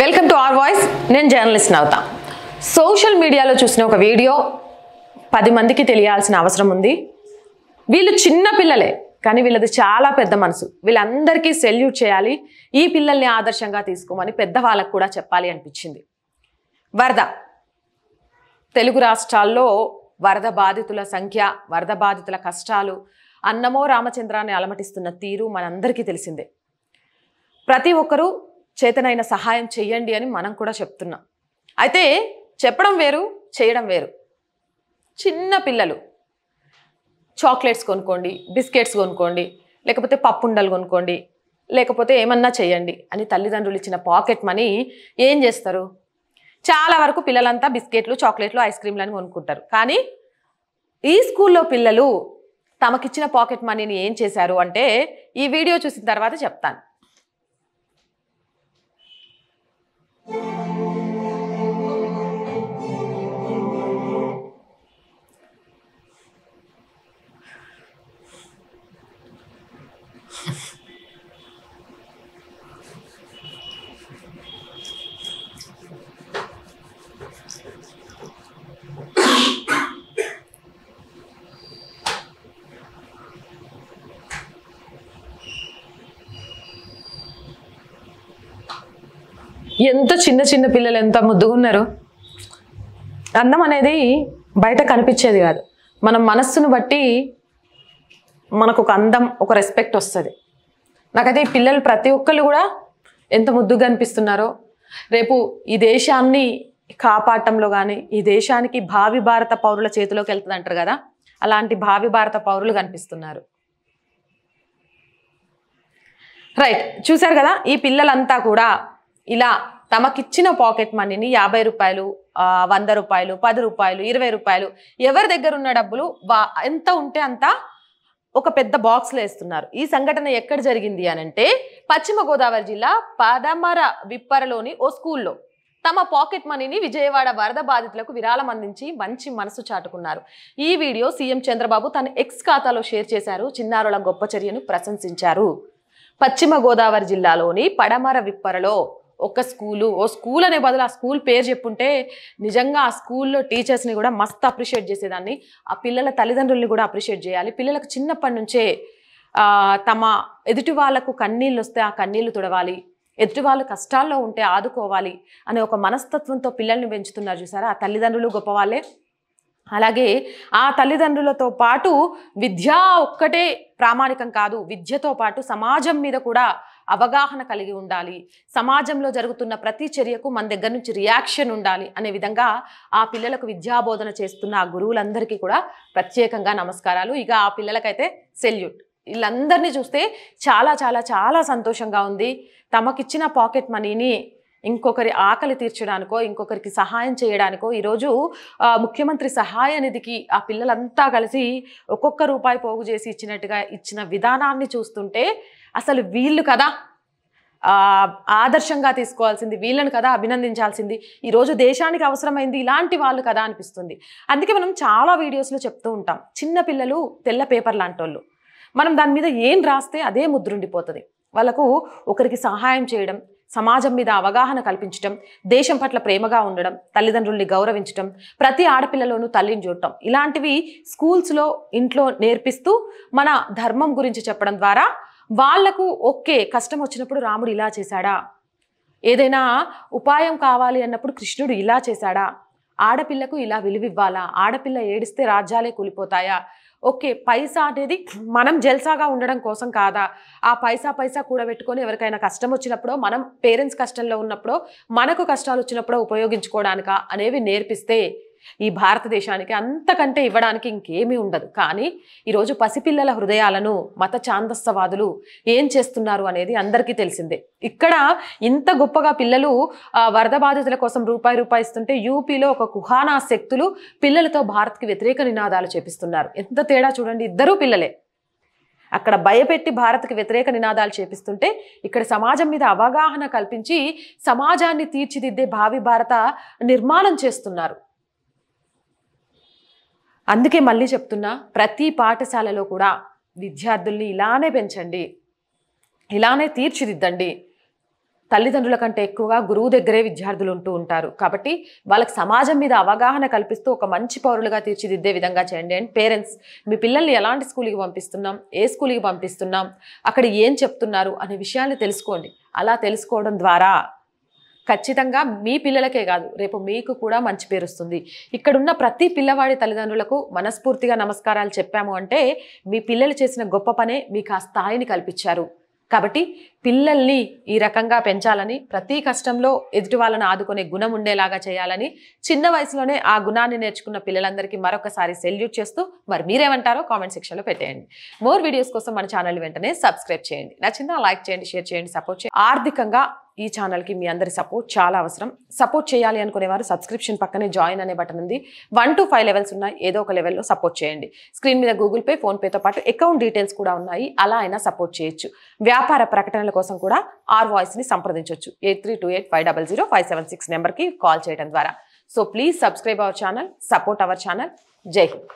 welcome to R voice నేను journalist అవుతా social మీడియాలో చూసిన ఒక వీడియో పది మందికి తెలియాల్సిన అవసరం ఉంది వీళ్ళు చిన్న పిల్లలే కానీ వీళ్ళది చాలా పెద్ద మనసు వీళ్ళందరికీ సెల్యూట్ చేయాలి ఈ పిల్లల్ని ఆదర్శంగా తీసుకోమని పెద్దవాళ్ళకు కూడా చెప్పాలి అనిపించింది వరద తెలుగు రాష్ట్రాల్లో వరద బాధితుల సంఖ్య వరద బాధితుల కష్టాలు అన్నమో రామచంద్రాన్ని అలమటిస్తున్న తీరు మనందరికీ తెలిసిందే ప్రతి ఒక్కరూ చేతనైన సహాయం చేయండి అని మనం కూడా చెప్తున్నాం అయితే చెప్పడం వేరు చేయడం వేరు చిన్న పిల్లలు చాక్లెట్స్ కొనుక్కోండి బిస్కెట్స్ కొనుక్కోండి లేకపోతే పప్పుండలు కొనుక్కోండి లేకపోతే ఏమన్నా చేయండి అని తల్లిదండ్రులు ఇచ్చిన పాకెట్ మనీ ఏం చేస్తారు చాలా వరకు పిల్లలంతా బిస్కెట్లు చాక్లెట్లు ఐస్ క్రీమ్లు అని కొనుక్కుంటారు కానీ ఈ స్కూల్లో పిల్లలు తమకిచ్చిన పాకెట్ మనీని ఏం చేశారు అంటే ఈ వీడియో చూసిన తర్వాత చెప్తాను ఎంత చిన్న చిన్న పిల్లలు ఎంత ముద్దుగున్నారు అందం అనేది బయట కనిపించేది కాదు మన మనస్సును బట్టి మనకు ఒక అందం ఒక రెస్పెక్ట్ వస్తుంది నాకైతే ఈ పిల్లలు ప్రతి ఒక్కళ్ళు కూడా ఎంత ముద్దుగా అనిపిస్తున్నారో రేపు ఈ దేశాన్ని కాపాడటంలో కానీ ఈ దేశానికి భావి భారత పౌరుల చేతిలోకి వెళ్తుంది అంటారు కదా అలాంటి భావి భారత పౌరులు కనిపిస్తున్నారు రైట్ చూశారు కదా ఈ పిల్లలంతా కూడా ఇలా తమకిచ్చిన పాకెట్ మనీని యాభై రూపాయలు వంద రూపాయలు పది రూపాయలు ఇరవై రూపాయలు ఎవరి దగ్గర ఉన్న డబ్బులు ఎంత ఉంటే అంత ఒక పెద్ద బాక్స్లో వేస్తున్నారు ఈ సంఘటన ఎక్కడ జరిగింది అనంటే పశ్చిమ గోదావరి జిల్లా పదమర విప్పరలోని ఓ స్కూల్లో తమ పాకెట్ మనీని విజయవాడ వరద బాధితులకు విరాళం అందించి మంచి మనసు చాటుకున్నారు ఈ వీడియో సీఎం చంద్రబాబు తన ఎక్స్ ఖాతాలో షేర్ చేశారు చిన్నారుల గొప్ప చర్యను ప్రశంసించారు పశ్చిమ గోదావరి జిల్లాలోని పడమర విప్పరలో ఒక స్కూలు ఓ స్కూల్ అనే బదులు ఆ స్కూల్ పేరు చెప్పుంటే నిజంగా ఆ స్కూల్లో టీచర్స్ని కూడా మస్తు అప్రిషియేట్ చేసేదాన్ని ఆ పిల్లల తల్లిదండ్రుల్ని కూడా అప్రిషియేట్ చేయాలి పిల్లలకు చిన్నప్పటి నుంచే తమ ఎదుటి వాళ్లకు కన్నీళ్ళు వస్తే ఆ కన్నీళ్లు తుడవాలి ఎదుటి వాళ్ళు కష్టాల్లో ఉంటే ఆదుకోవాలి అనే ఒక మనస్తత్వంతో పిల్లల్ని పెంచుతున్నారు చూసారా ఆ తల్లిదండ్రులు గొప్పవాళ్ళే అలాగే ఆ తల్లిదండ్రులతో పాటు విద్య ఒక్కటే ప్రామాణికం కాదు విద్యతో పాటు సమాజం మీద కూడా అవగాహన కలిగి ఉండాలి సమాజంలో జరుగుతున్న ప్రతి చర్యకు మన దగ్గర నుంచి రియాక్షన్ ఉండాలి అనే విధంగా ఆ పిల్లలకు విద్యాబోధన చేస్తున్న ఆ గురువులందరికీ కూడా ప్రత్యేకంగా నమస్కారాలు ఇక ఆ పిల్లలకైతే సెల్యూట్ వీళ్ళందరినీ చూస్తే చాలా చాలా చాలా సంతోషంగా ఉంది తమకిచ్చిన పాకెట్ మనీని ఇంకొకరి ఆకలి తీర్చడానికో ఇంకొకరికి సహాయం చేయడానికో ఈరోజు ముఖ్యమంత్రి సహాయ నిధికి ఆ పిల్లలంతా కలిసి ఒక్కొక్క రూపాయి పోగు చేసి ఇచ్చినట్టుగా ఇచ్చిన విధానాన్ని చూస్తుంటే అసలు వీళ్ళు కదా ఆదర్శంగా తీసుకోవాల్సింది వీళ్ళని కదా అభినందించాల్సింది ఈరోజు దేశానికి అవసరమైంది ఇలాంటి వాళ్ళు కదా అనిపిస్తుంది అందుకే మనం చాలా వీడియోస్లో చెప్తూ ఉంటాం చిన్నపిల్లలు తెల్ల పేపర్ లాంటి వాళ్ళు మనం దాని మీద ఏం రాస్తే అదే ముద్రుండిపోతుంది వాళ్ళకు ఒకరికి సహాయం చేయడం సమాజం మీద అవగాహన కల్పించడం దేశం పట్ల ప్రేమగా ఉండడం తల్లిదండ్రుల్ని గౌరవించడం ప్రతి ఆడపిల్లలోనూ తల్లిని చూడటం ఇలాంటివి స్కూల్స్లో ఇంట్లో నేర్పిస్తూ మన ధర్మం గురించి చెప్పడం ద్వారా వాళ్లకు ఓకే కష్టం వచ్చినప్పుడు రాముడు ఇలా చేశాడా ఏదైనా ఉపాయం కావాలి అన్నప్పుడు కృష్ణుడు ఇలా చేశాడా ఆడపిల్లకు ఇలా విలువివ్వాలా ఆడపిల్ల ఏడిస్తే రాజ్యాలే కూలిపోతాయా ఓకే పైసా అనేది మనం జల్సాగా ఉండడం కోసం కాదా ఆ పైసా పైసా కూడా పెట్టుకొని ఎవరికైనా కష్టం వచ్చినప్పుడు మనం పేరెంట్స్ కష్టంలో ఉన్నప్పుడు మనకు కష్టాలు వచ్చినప్పుడు ఉపయోగించుకోవడానిక అనేవి నేర్పిస్తే ఈ భారతదేశానికి అంతకంటే ఇవ్వడానికి ఇంకేమీ ఉండదు కానీ ఈరోజు పసిపిల్లల హృదయాలను మత ఛాందస్సవాదులు ఏం చేస్తున్నారు అనేది అందరికీ తెలిసిందే ఇక్కడ ఇంత గొప్పగా పిల్లలు వరద బాధితుల కోసం రూపాయి రూపాయి ఇస్తుంటే యూపీలో ఒక కుహానా శక్తులు పిల్లలతో భారత్కి వ్యతిరేక నినాదాలు చేపిస్తున్నారు ఎంత తేడా చూడండి ఇద్దరూ పిల్లలే అక్కడ భయపెట్టి భారత్కి వ్యతిరేక నినాదాలు చేపిస్తుంటే ఇక్కడ సమాజం మీద అవగాహన కల్పించి సమాజాన్ని తీర్చిదిద్దే భావి భారత నిర్మాణం చేస్తున్నారు అందుకే మళ్ళీ చెప్తున్నా ప్రతి పాఠశాలలో కూడా విద్యార్థుల్ని ఇలానే పెంచండి ఇలానే తీర్చిదిద్దండి తల్లిదండ్రుల కంటే ఎక్కువగా గురువు దగ్గరే విద్యార్థులు ఉంటూ ఉంటారు కాబట్టి వాళ్ళకి సమాజం మీద అవగాహన కల్పిస్తూ ఒక మంచి పౌరులుగా తీర్చిదిద్దే విధంగా చేయండి అండ్ పేరెంట్స్ మీ పిల్లల్ని ఎలాంటి స్కూల్కి పంపిస్తున్నాం ఏ స్కూల్కి పంపిస్తున్నాం అక్కడ ఏం చెప్తున్నారు అనే విషయాన్ని తెలుసుకోండి అలా తెలుసుకోవడం ద్వారా ఖచ్చితంగా మీ పిల్లలకే కాదు రేపు మీకు కూడా మంచి పేరు వస్తుంది ఇక్కడున్న ప్రతి పిల్లవాడి తల్లిదండ్రులకు మనస్ఫూర్తిగా నమస్కారాలు చెప్పాము అంటే మీ పిల్లలు చేసిన గొప్ప పనే మీకు ఆ స్థాయిని కల్పించారు కాబట్టి పిల్లల్ని ఈ రకంగా పెంచాలని ప్రతి కష్టంలో ఎదుటి వాళ్ళను ఆదుకునే గుణం ఉండేలాగా చేయాలని చిన్న వయసులోనే ఆ గుణాన్ని నేర్చుకున్న పిల్లలందరికీ మరొకసారి సెల్యూట్ చేస్తూ మరి మీరేమంటారో కామెంట్ సెక్షన్లో పెట్టేయండి మోర్ వీడియోస్ కోసం మన ఛానల్ వెంటనే సబ్స్క్రైబ్ చేయండి నచ్చిందా లైక్ చేయండి షేర్ చేయండి సపోర్ట్ చేయండి ఆర్థికంగా ఈ ఛానల్కి మీ అందరి సపోర్ట్ చాలా అవసరం సపోర్ట్ చేయాలి అనుకునేవారు సబ్స్క్రిప్షన్ పక్కనే జాయిన్ అనే బటన్ ఉంది వన్ టు ఫైవ్ లెవెల్స్ ఉన్నాయి ఏదో ఒక లెవెల్లో సపోర్ట్ చేయండి స్క్రీన్ మీద గూగుల్ పే ఫోన్పేతో పాటు అకౌంట్ డీటెయిల్స్ కూడా ఉన్నాయి అలా అయినా సపోర్ట్ చేయొచ్చు వ్యాపార ప్రకటనల కోసం కూడా ఆర్ వాయిస్ని సంప్రదించవచ్చు eight three two eight five double zero five seven six నెంబర్కి కాల్ చేయడం ద్వారా so please subscribe our channel support our channel Jai Hind